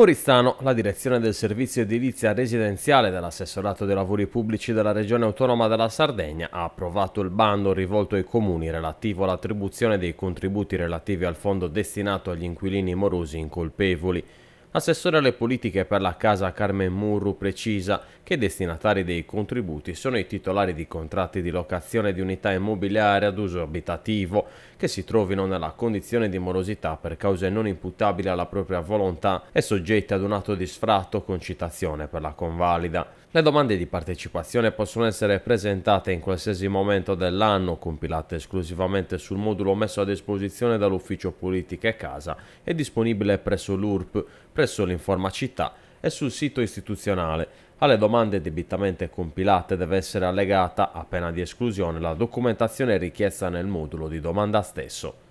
Oristano, la direzione del servizio edilizia residenziale dell'assessorato dei lavori pubblici della regione autonoma della Sardegna ha approvato il bando rivolto ai comuni relativo all'attribuzione dei contributi relativi al fondo destinato agli inquilini morosi incolpevoli. L'assessore alle politiche per la casa Carmen Murru precisa che i destinatari dei contributi sono i titolari di contratti di locazione di unità immobiliare ad uso abitativo che si trovino nella condizione di morosità per cause non imputabili alla propria volontà e soggetti ad un atto di sfratto con citazione per la convalida. Le domande di partecipazione possono essere presentate in qualsiasi momento dell'anno, compilate esclusivamente sul modulo messo a disposizione dall'Ufficio Politiche Casa e disponibile presso l'URP, presso presso città e sul sito istituzionale. Alle domande debitamente compilate deve essere allegata, a pena di esclusione, la documentazione richiesta nel modulo di domanda stesso.